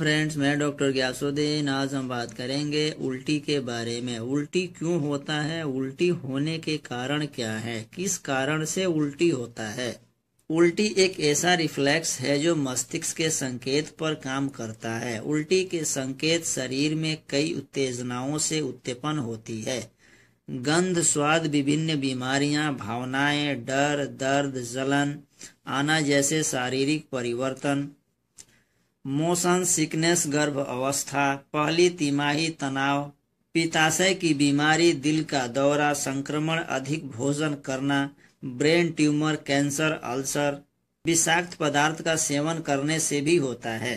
friends मैं doctor Ghiyasuddin आज हम बात करेंगे उल्टी के बारे में उल्टी क्यों होता है उल्टी होने के कारण क्या है किस कारण से उल्टी होता है उल्टी एक ऐसा रिफ्लेक्स है जो मस्तिष्क के संकेत पर काम करता है उल्टी के संकेत शरीर में कई उत्तेजनाओं से उत्पन्न होती है गंध स्वाद विभिन्न बीमारियां भावनाएं डर दर्द जलन आना जैसे शारीरिक परिवर्तन मोशन सिकनेस गर्भ अवस्था पहली तिमाही तनाव पिताशय की बीमारी दिल का दौरा संक्रमण अधिक भोजन करना ब्रेन ट्यूमर कैंसर अल्सर विषाक्त पदार्थ का सेवन करने से भी होता है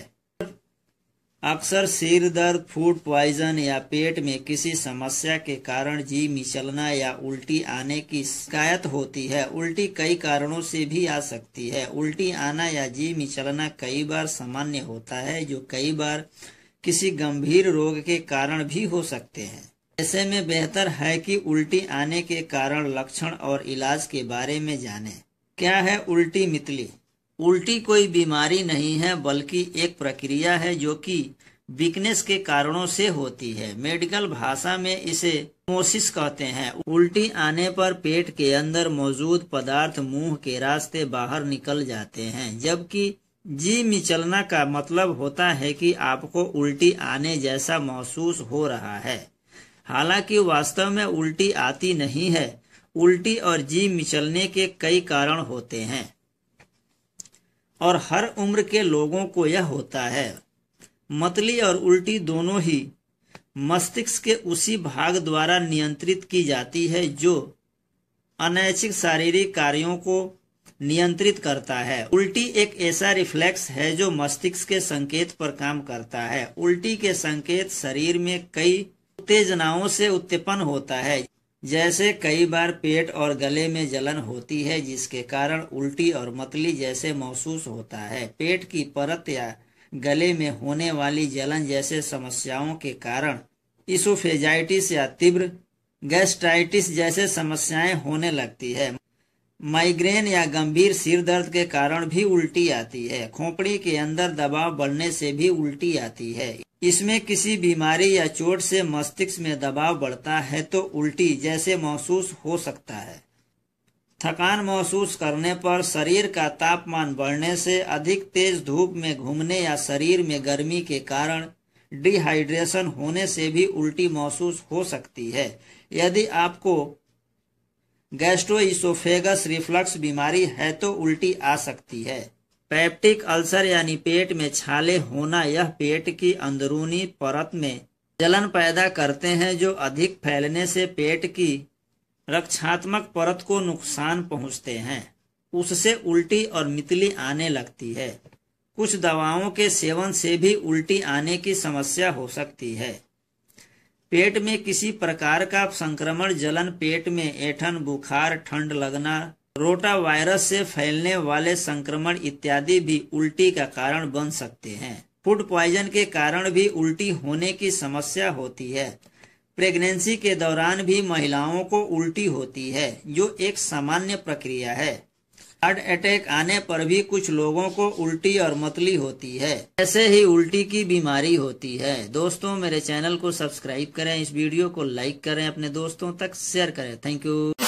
अक्सर सिर दर्द फूड प्वाइजन या पेट में किसी समस्या के कारण जी मिचलना या उल्टी आने की शिकायत होती है उल्टी कई कारणों से भी आ सकती है उल्टी आना या जी मिचलना कई बार सामान्य होता है जो कई बार किसी गंभीर रोग के कारण भी हो सकते हैं ऐसे में बेहतर है कि उल्टी आने के कारण लक्षण और इलाज के बारे में जाने क्या है उल्टी मितली उल्टी कोई बीमारी नहीं है बल्कि एक प्रक्रिया है जो कि वीकनेस के कारणों से होती है मेडिकल भाषा में इसे मोसिस कहते हैं उल्टी आने पर पेट के अंदर मौजूद पदार्थ मुंह के रास्ते बाहर निकल जाते हैं जबकि जी मिचलना का मतलब होता है कि आपको उल्टी आने जैसा महसूस हो रहा है हालांकि वास्तव में उल्टी आती नहीं है उल्टी और जी मिचलने के कई कारण होते हैं और हर उम्र के लोगों को यह होता है मतली और उल्टी दोनों ही मस्तिष्क के उसी भाग द्वारा नियंत्रित की जाती है जो अनैच्छिक शारीरिक कार्यों को नियंत्रित करता है उल्टी एक ऐसा रिफ्लेक्स है जो मस्तिष्क के संकेत पर काम करता है उल्टी के संकेत शरीर में कई उत्तेजनाओं से उत्पन्न होता है जैसे कई बार पेट और गले में जलन होती है जिसके कारण उल्टी और मतली जैसे महसूस होता है पेट की परत या गले में होने वाली जलन जैसे समस्याओं के कारण इसोफेजाइटिस या तीव्र गैस्ट्राइटिस जैसे समस्याएं होने लगती है माइग्रेन या गंभीर सिर दर्द के कारण भी उल्टी आती है खोपड़ी के अंदर दबाव बढ़ने से भी उल्टी आती है इसमें किसी बीमारी या चोट से मस्तिष्क में दबाव बढ़ता है तो उल्टी जैसे महसूस हो सकता है थकान महसूस करने पर शरीर का तापमान बढ़ने से अधिक तेज धूप में घूमने या शरीर में गर्मी के कारण डिहाइड्रेशन होने से भी उल्टी महसूस हो सकती है यदि आपको गैस्ट्रोइसोफेगस रिफ्लक्स बीमारी है तो उल्टी आ सकती है पेप्टिक अल्सर यानी पेट में छाले होना यह पेट की अंदरूनी परत में जलन पैदा करते हैं जो अधिक फैलने से पेट की रक्षात्मक परत को नुकसान पहुंचते हैं उससे उल्टी और मितली आने लगती है कुछ दवाओं के सेवन से भी उल्टी आने की समस्या हो सकती है पेट में किसी प्रकार का संक्रमण जलन पेट में ऐठन बुखार ठंड लगना रोटा वायरस से फैलने वाले संक्रमण इत्यादि भी उल्टी का कारण बन सकते हैं फूड प्वाइजन के कारण भी उल्टी होने की समस्या होती है प्रेगनेंसी के दौरान भी महिलाओं को उल्टी होती है जो एक सामान्य प्रक्रिया है हार्ट अटैक आने पर भी कुछ लोगों को उल्टी और मतली होती है ऐसे ही उल्टी की बीमारी होती है दोस्तों मेरे चैनल को सब्सक्राइब करें इस वीडियो को लाइक करें अपने दोस्तों तक शेयर करें थैंक यू